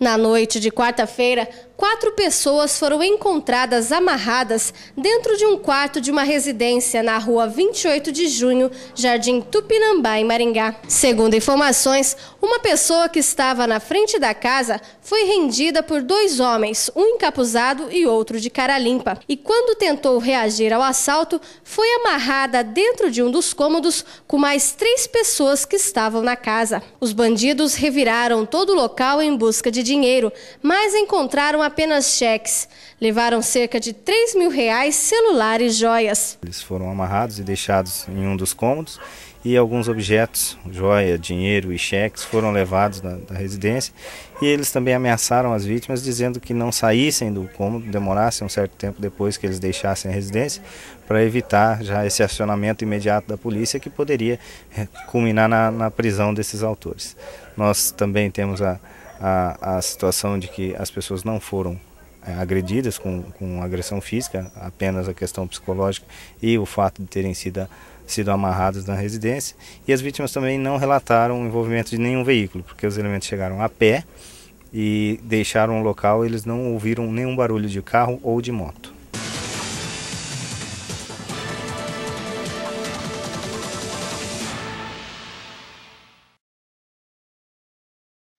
Na noite de quarta-feira, quatro pessoas foram encontradas amarradas dentro de um quarto de uma residência na rua 28 de junho, Jardim Tupinambá, em Maringá. Segundo informações, uma pessoa que estava na frente da casa foi rendida por dois homens, um encapuzado e outro de cara limpa. E quando tentou reagir ao assalto, foi amarrada dentro de um dos cômodos com mais três pessoas que estavam na casa. Os bandidos reviraram todo o local em busca de dinheiro, mas encontraram apenas cheques. Levaram cerca de 3 mil reais, celular e joias. Eles foram amarrados e deixados em um dos cômodos e alguns objetos, joia, dinheiro e cheques, foram levados da, da, residência. E eles também ameaçaram as vítimas, dizendo que não saíssem do cômodo, demorassem um certo tempo depois que eles deixassem a residência, para evitar já esse acionamento imediato da polícia, que poderia eh, culminar na, na prisão desses autores. Nós também temos a, a, a situação de que as pessoas não foram é, agredidas com, com agressão física, apenas a questão psicológica e o fato de terem sido, sido amarrados na residência. E as vítimas também não relataram o envolvimento de nenhum veículo, porque os elementos chegaram a pé e deixaram o local, eles não ouviram nenhum barulho de carro ou de moto.